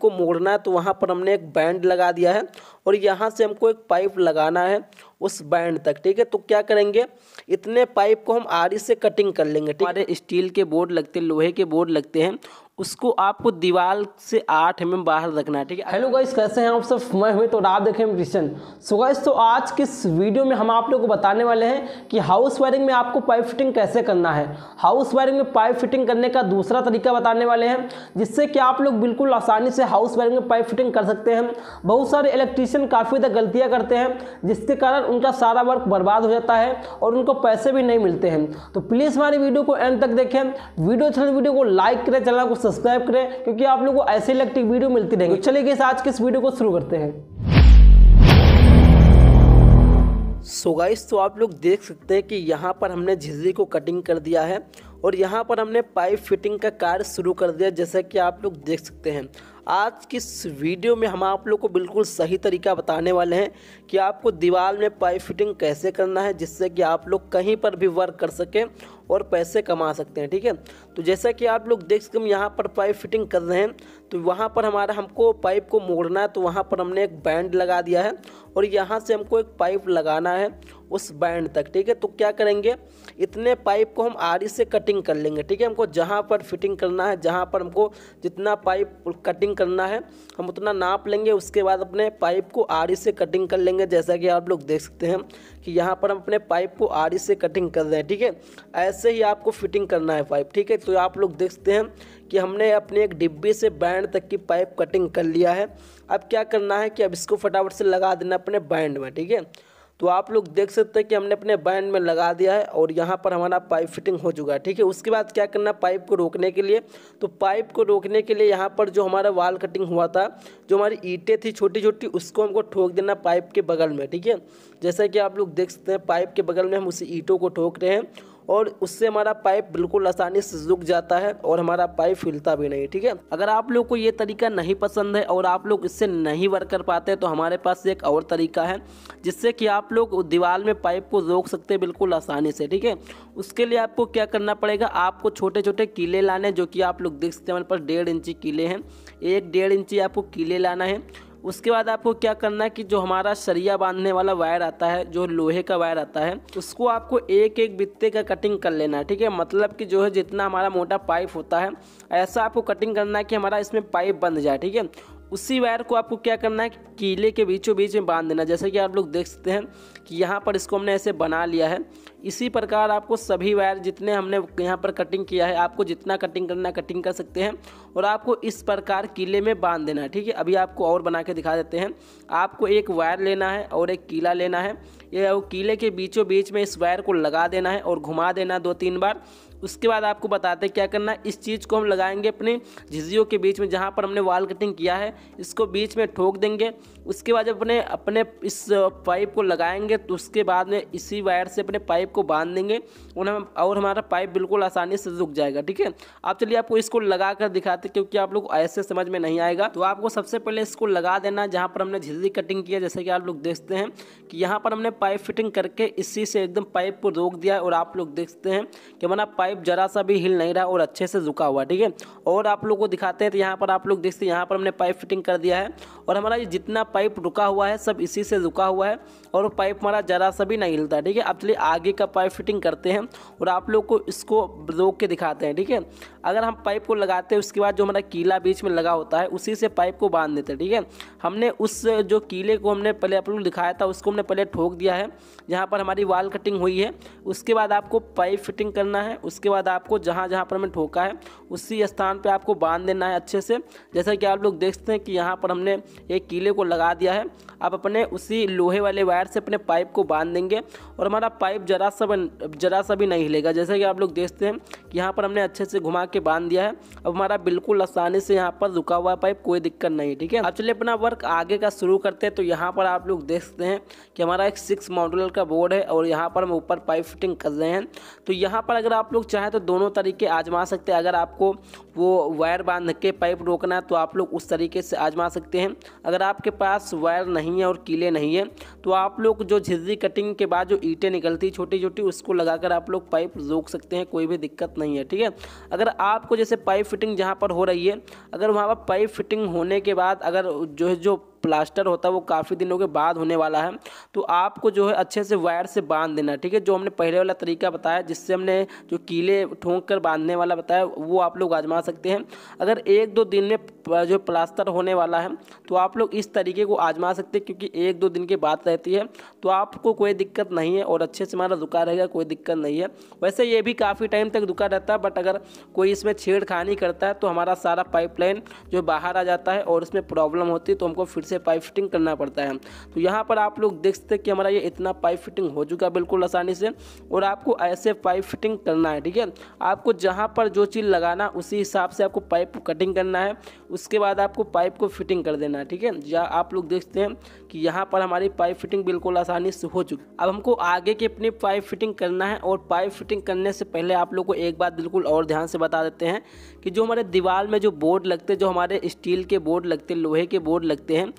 को मोड़ना है तो वहाँ पर हमने एक बैंड लगा दिया है और यहाँ से हमको एक पाइप लगाना है उस बैंड तक ठीक है तो क्या करेंगे इतने पाइप को हम आरी से कटिंग कर लेंगे ठीक है स्टील के बोर्ड लगते हैं लोहे के बोर्ड लगते हैं उसको आपको दीवार से आठ एम mm बाहर रखना है ठीक है हेलो गाइस कैसे हैं आप सब मैं हुए तो आप देखें क्रिश्चन सो गाइस तो आज के इस वीडियो में हम आप लोग को बताने वाले हैं कि हाउस वायरिंग में आपको पाइप फिटिंग कैसे करना है हाउस वायरिंग में पाइप फिटिंग करने का दूसरा तरीका बताने वाले हैं जिससे कि आप लोग बिल्कुल आसानी से हाउस वायरिंग में पाइप फिटिंग कर सकते हैं बहुत सारे इलेक्ट्रीशियन काफ़ी ज़्यादा गलतियाँ करते हैं जिसके कारण उनका सारा वर्क बर्बाद हो जाता है और उनको पैसे भी नहीं मिलते हैं तो प्लीज़ हमारी वीडियो को एंड तक देखें वीडियो अच्छा वीडियो को लाइक करें चैनल को सब्सक्राइब करें क्योंकि आप लोगों को ऐसे इलेक्ट्रिक वीडियो मिलती रहेंगी चलिए गैस आज के इस वीडियो को शुरू करते हैं सो so गाइस तो आप लोग देख सकते हैं कि यहाँ पर हमने झिझरी को कटिंग कर दिया है और यहाँ पर हमने पाइप फिटिंग का कार्य शुरू कर दिया जैसा कि आप लोग देख सकते हैं आज की इस वीडियो में हम आप लोग को बिल्कुल सही तरीका बताने वाले हैं कि आपको दीवार में पाइप फिटिंग कैसे करना है जिससे कि आप लोग कहीं पर भी वर्क कर सकें और पैसे कमा सकते हैं ठीक है तो जैसा कि आप लोग देख सकते हम यहाँ पर पाइप फिटिंग कर रहे हैं तो वहाँ पर हमारा हमको पाइप को मोड़ना है तो वहाँ पर हमने एक बैंड लगा दिया है और यहाँ से हमको एक पाइप लगाना है उस बैंड तक ठीक है तो क्या करेंगे इतने पाइप को हम आरी से कटिंग कर लेंगे ठीक है हमको जहाँ पर फिटिंग करना है जहाँ पर हमको जितना पाइप कटिंग करना है हम उतना नाप लेंगे उसके बाद अपने पाइप को आरी से कटिंग कर लेंगे जैसा कि आप लोग देख सकते हैं कि यहाँ पर हम अपने पाइप को आरी से कटिंग कर रहे हैं ठीक है ऐसे ही आपको फिटिंग करना है पाइप ठीक है तो आप लोग देख सकते हैं कि हमने अपने एक डिब्बी से बैंड तक की पाइप कटिंग कर लिया है अब क्या करना है कि अब इसको फटाफट से लगा देना अपने बैंड में ठीक है तो आप लोग देख सकते हैं कि हमने अपने बैंड में लगा दिया है और यहाँ पर हमारा पाइप फिटिंग हो चुका है ठीक है उसके बाद क्या करना पाइप को रोकने के लिए तो पाइप को रोकने के लिए यहाँ पर जो हमारा वाल कटिंग हुआ था जो हमारी ईटें थी छोटी छोटी उसको हमको ठोक देना पाइप के बगल में ठीक है जैसा कि आप लोग देख सकते हैं पाइप के बगल में हम उसी ईंटों को ठोक रहे हैं और उससे हमारा पाइप बिल्कुल आसानी से रुक जाता है और हमारा पाइप फिलता भी नहीं ठीक है अगर आप लोग को ये तरीका नहीं पसंद है और आप लोग इससे नहीं वर्क कर पाते तो हमारे पास एक और तरीका है जिससे कि आप लोग दीवार में पाइप को रोक सकते हैं बिल्कुल आसानी से ठीक है उसके लिए आपको क्या करना पड़ेगा आपको छोटे छोटे कीले लाने जो कि आप लोग देख सकते हैं हमारे पास डेढ़ इंची कीले हैं एक डेढ़ इंची आपको कीले लाना है उसके बाद आपको क्या करना है कि जो हमारा सरिया बांधने वाला वायर आता है जो लोहे का वायर आता है उसको आपको एक एक बित्ते का कटिंग कर लेना है ठीक है मतलब कि जो है जितना हमारा मोटा पाइप होता है ऐसा आपको कटिंग करना है कि हमारा इसमें पाइप बंध जाए ठीक है उसी वायर को आपको क्या करना है कीले के बीचों बीच में बांध देना जैसे कि आप लोग देख सकते हैं कि यहाँ पर इसको हमने ऐसे बना लिया है इसी प्रकार आपको सभी वायर जितने हमने यहाँ पर कटिंग किया है आपको जितना कटिंग करना कटिंग कर सकते हैं और आपको इस प्रकार कीले में बांध देना है ठीक है अभी आपको और बना के दिखा देते हैं आपको एक वायर लेना है और एक कीला लेना है ये कीले के बीचों बीच में इस वायर को लगा देना है और घुमा देना दो तीन बार उसके बाद आपको बताते हैं क्या करना है इस चीज़ को हम लगाएंगे अपने झिझियों के बीच में जहाँ पर हमने वाल कटिंग किया है इसको बीच में ठोक देंगे उसके बाद जब अपने अपने इस पाइप को लगाएंगे तो उसके बाद में इसी वायर से अपने पाइप को बांध देंगे और हम और हमारा पाइप बिल्कुल आसानी से रुक जाएगा ठीक है आप चलिए आपको इसको लगा कर दिखाते क्योंकि आप लोग ऐसे समझ में नहीं आएगा तो आपको सबसे पहले इसको लगा देना जहाँ पर हमने झिझी कटिंग किया जैसे कि आप लोग देखते हैं कि यहाँ पर हमने पाइप फिटिंग करके इसी से एकदम पाइप को रोक दिया और आप लोग देखते हैं कि हमारा पाइप पाइप जरा सा भी हिल नहीं रहा और अच्छे से झुका हुआ ठीक है और आप लोग को दिखाते हैं तो यहाँ पर आप लोग देखते हैं यहाँ पर हमने पाइप फिटिंग कर दिया है और हमारा ये जितना पाइप रुका हुआ है सब इसी से झुका हुआ है और पाइप हमारा जरा सा भी नहीं हिलता ठीक है अब चलिए आगे का पाइप फिटिंग करते हैं और आप लोग को इसको रोक के दिखाते हैं ठीक है अगर हम पाइप को लगाते हैं उसके बाद जो हमारा कीला बीच में लगा होता है उसी से पाइप को बांध देते हैं ठीक है हमने उस जो कीले को हमने पहले आप लोग दिखाया था उसको हमने पहले ठोक दिया है जहाँ पर हमारी वाल कटिंग हुई है उसके बाद आपको पाइप फिटिंग करना है उस उसके बाद आपको जहाँ जहाँ पर हमें ठोका है उसी स्थान पर आपको बांध देना है अच्छे से जैसा कि आप लोग देखते हैं कि यहाँ पर हमने एक कीले को लगा दिया है आप अपने उसी लोहे वाले वायर से अपने पाइप को बांध देंगे और हमारा पाइप जरा सा जरा सा भी नहीं हिलेगा जैसा कि आप लोग देखते हैं यहाँ पर हमने अच्छे से घुमा के बांध दिया है अब हमारा बिल्कुल आसानी से यहाँ पर रुका हुआ पाइप कोई दिक्कत नहीं ठीक है अब चलिए अपना वर्क आगे का शुरू करते हैं तो यहाँ पर आप लोग देख सकते हैं कि हमारा एक सिक्स मॉडल का बोर्ड है और यहाँ पर हम ऊपर पाइप फिटिंग कर रहे हैं तो यहाँ पर अगर आप लोग चाहें तो दोनों तरीके आजमा सकते हैं अगर आपको वो वायर बांध के पाइप रोकना है तो आप लोग उस तरीके से आजमा सकते हैं अगर आपके पास वायर नहीं है और कीले नहीं है तो आप लोग जो झिझी कटिंग के बाद जो ईटें निकलती छोटी छोटी उसको लगाकर आप लोग पाइप रोक सकते हैं कोई भी दिक्कत नहीं नहीं है ठीक है अगर आपको जैसे पाइप फिटिंग जहाँ पर हो रही है अगर वहाँ पर पाइप फिटिंग होने के बाद अगर जो है जो प्लास्टर होता है वो काफ़ी दिनों के बाद होने वाला है तो आपको जो है अच्छे से वायर से बांध देना ठीक है जो हमने पहले वाला तरीका बताया जिससे हमने जो कीले ठोंक कर बांधने वाला बताया वो आप लोग आजमा सकते हैं अगर एक दो दिन में जो प्लास्टर होने वाला है तो आप लोग इस तरीके को आजमा सकते हैं क्योंकि एक दो दिन की बात रहती है तो आपको कोई दिक्कत नहीं है और अच्छे से हमारा रुका रहेगा कोई दिक्कत नहीं है वैसे ये भी काफ़ी टाइम तक रुका रहता है बट अगर कोई इसमें छेड़खानी करता है तो हमारा सारा पाइपलाइन जो बाहर आ जाता है और इसमें प्रॉब्लम होती है तो हमको फिर से से पाइप फिटिंग करना पड़ता है तो यहाँ पर आप लोग देख सकते हैं कि हमारा ये इतना पाइप फिटिंग हो चुका है बिल्कुल आसानी से और आपको ऐसे पाइप फिटिंग करना है ठीक है आपको जहाँ पर जो चीज़ लगाना उसी हिसाब से आपको पाइप कटिंग करना है उसके बाद आपको पाइप को फिटिंग कर देना है ठीक है या आप लोग देखते हैं कि यहाँ पर हमारी पाइप फिटिंग बिल्कुल आसानी से हो चुकी अब हमको आगे की अपनी पाइप फिटिंग करना है और पाइप फिटिंग करने से पहले आप लोग को एक बात बिल्कुल और ध्यान से बता देते हैं कि जो हमारे दीवार में जो बोर्ड लगते हैं जो हमारे स्टील के बोर्ड लगते हैं लोहे के बोर्ड लगते हैं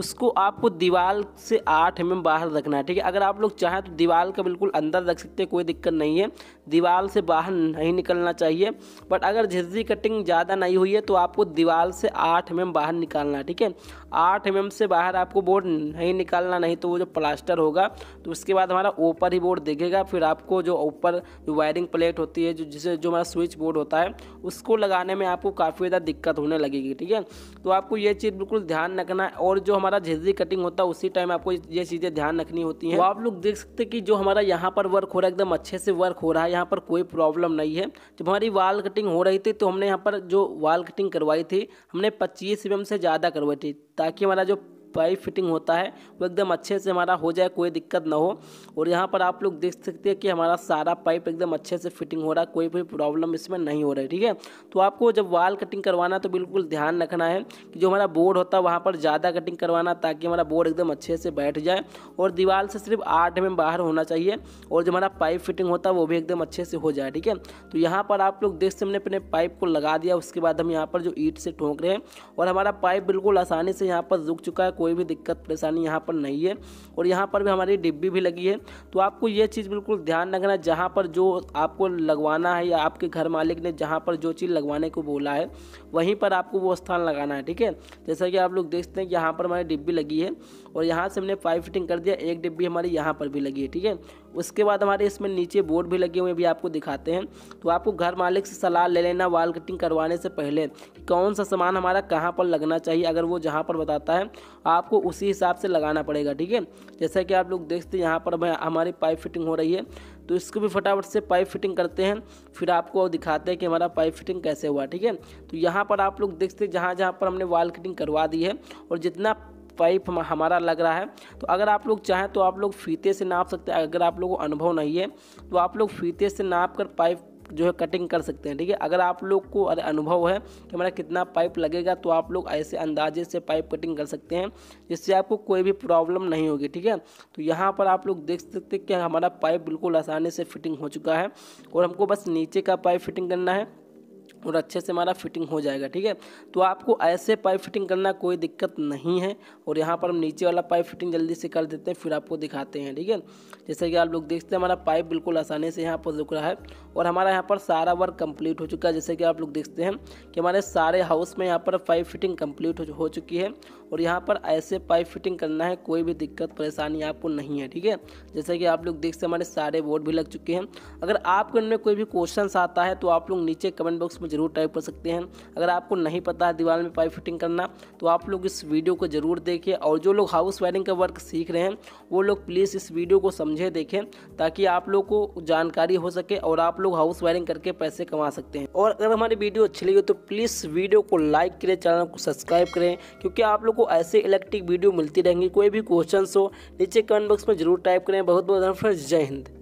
उसको आपको दीवार से आठ एम mm बाहर रखना है ठीक है अगर आप लोग चाहें तो दीवार का बिल्कुल अंदर रख सकते हैं कोई दिक्कत नहीं है दीवार से बाहर नहीं निकलना चाहिए बट अगर झिझी कटिंग ज़्यादा नहीं हुई है तो आपको दीवार से आठ एम mm बाहर निकालना है ठीक है आठ एम mm से बाहर आपको बोर्ड नहीं निकालना नहीं तो वो जो प्लास्टर होगा तो उसके बाद हमारा ऊपर ही बोर्ड देखेगा फिर आपको जो ऊपर जो वायरिंग प्लेट होती है जो जिसे जो हमारा स्विच बोर्ड होता है उसको लगाने में आपको काफ़ी ज़्यादा दिक्कत होने लगेगी ठीक है तो आपको ये चीज़ बिल्कुल ध्यान रखना है और जो हमारा हमारा झेजरी कटिंग होता है उसी टाइम आपको ये चीज़ें ध्यान रखनी होती हैं तो आप लोग देख सकते हैं कि जो हमारा यहाँ पर वर्क हो रहा है एकदम अच्छे से वर्क हो रहा है यहाँ पर कोई प्रॉब्लम नहीं है जब हमारी वाल कटिंग हो रही थी तो हमने यहाँ पर जो वाल कटिंग करवाई थी हमने पच्चीस एम से ज़्यादा करवाई थी ताकि हमारा जो पाइप फिटिंग होता है वो एकदम अच्छे से हमारा हो जाए कोई दिक्कत ना हो और यहाँ पर आप लोग देख सकते हैं कि हमारा सारा पाइप एकदम अच्छे से फिटिंग हो रहा है कोई भी प्रॉब्लम इसमें नहीं हो रही ठीक है तो आपको जब वाल कटिंग करवाना तो बिल्कुल ध्यान रखना है कि जो हमारा बोर्ड होता है वहाँ पर ज़्यादा कटिंग करवाना ताकि हमारा बोर्ड एकदम अच्छे से बैठ जाए और दीवार से सिर्फ आठ एम बाहर होना चाहिए और जो हमारा पाइप फिटिंग होता है वो भी एकदम अच्छे से हो जाए ठीक है तो यहाँ पर आप लोग देख से हमने अपने पाइप को लगा दिया उसके बाद हम यहाँ पर जो ईट से ठोंक रहे हैं और हमारा पाइप बिल्कुल आसानी से यहाँ पर रुक चुका है कोई भी दिक्कत परेशानी यहाँ पर नहीं है और यहाँ पर भी हमारी डिब्बी भी लगी है तो आपको ये चीज़ बिल्कुल ध्यान रखना जहाँ पर जो आपको लगवाना है या आपके घर मालिक ने जहाँ पर जो चीज़ लगवाने को बोला है वहीं पर आपको वो स्थान लगाना है ठीक है जैसा कि आप लोग देखते हैं कि यहाँ पर हमारी डिब्बी लगी है और यहाँ से हमने पाइप फिटिंग कर दिया एक डिब्बी हमारी यहाँ पर भी लगी है ठीक है उसके बाद हमारे इसमें नीचे बोर्ड भी लगे हुए भी आपको दिखाते हैं तो आपको घर मालिक से सलाह ले लेना वाल कटिंग करवाने से पहले कौन सा सामान हमारा कहाँ पर लगना चाहिए अगर वो जहाँ पर बताता है आपको उसी हिसाब से लगाना पड़ेगा ठीक है जैसा कि आप लोग देखते हैं यहाँ पर हमारी पाइप फिटिंग हो रही है तो इसको भी फटाफट से पाइप फिटिंग करते हैं फिर आपको दिखाते हैं कि हमारा पाइप फिटिंग कैसे हुआ ठीक है तो यहाँ पर आप लोग देखते हैं जहाँ जहाँ पर हमने वाल कटिंग करवा दी है और जितना पाइप हमारा लग रहा है तो अगर आप लोग चाहें तो आप लोग फीते से नाप सकते हैं अगर आप लोग को अनुभव नहीं है तो आप लोग फीते से नाप कर पाइप जो है कटिंग कर सकते हैं ठीक है अगर आप लोग को अरे अनुभव है कि हमारा कितना पाइप लगेगा तो आप लोग ऐसे अंदाजे से पाइप कटिंग कर सकते हैं जिससे आपको कोई भी प्रॉब्लम नहीं होगी ठीक है तो यहाँ पर आप लोग देख सकते हैं कि हमारा पाइप बिल्कुल आसानी से फिटिंग हो चुका है और हमको बस नीचे का पाइप फिटिंग करना है और अच्छे से हमारा फिटिंग हो जाएगा ठीक है तो आपको ऐसे पाइप फिटिंग करना कोई दिक्कत नहीं है और यहाँ पर हम नीचे वाला पाइप फिटिंग जल्दी से कर देते हैं फिर आपको दिखाते हैं ठीक है जैसे कि आप लोग देखते हैं हमारा पाइप बिल्कुल आसानी से यहाँ पर रुक रहा है और हमारा यहाँ पर सारा वर्क कम्प्लीट हो चुका है जैसे कि आप लोग देखते हैं कि हमारे सारे हाउस में यहाँ पर पाइप फिटिंग कम्प्लीट हो चुकी है और यहाँ पर ऐसे पाइप फिटिंग करना है कोई भी दिक्कत परेशानी आपको नहीं है ठीक है जैसे कि आप लोग देख सकते हमारे सारे बोर्ड भी लग चुके हैं अगर आपके इनमें कोई भी क्वेश्चन आता है तो आप लोग नीचे कमेंट बॉक्स में ज़रूर टाइप कर सकते हैं अगर आपको नहीं पता है दीवार में पाइप फिटिंग करना तो आप लोग इस वीडियो को ज़रूर देखें और जो लोग हाउस वायरिंग का वर्क सीख रहे हैं वो लोग प्लीज़ इस वीडियो को समझे देखें ताकि आप लोग को जानकारी हो सके और आप लोग हाउस वायरिंग करके पैसे कमा सकते हैं और अगर हमारी वीडियो अच्छी लगी तो प्लीज़ वीडियो को लाइक करें चैनल को सब्सक्राइब करें क्योंकि आप लोग आपको ऐसे इलेक्ट्रिक वीडियो मिलती रहेंगी कोई भी क्वेश्चन हो नीचे कमेंट बॉक्स में जरूर टाइप करें बहुत बहुत धन्यवाद जय हिंद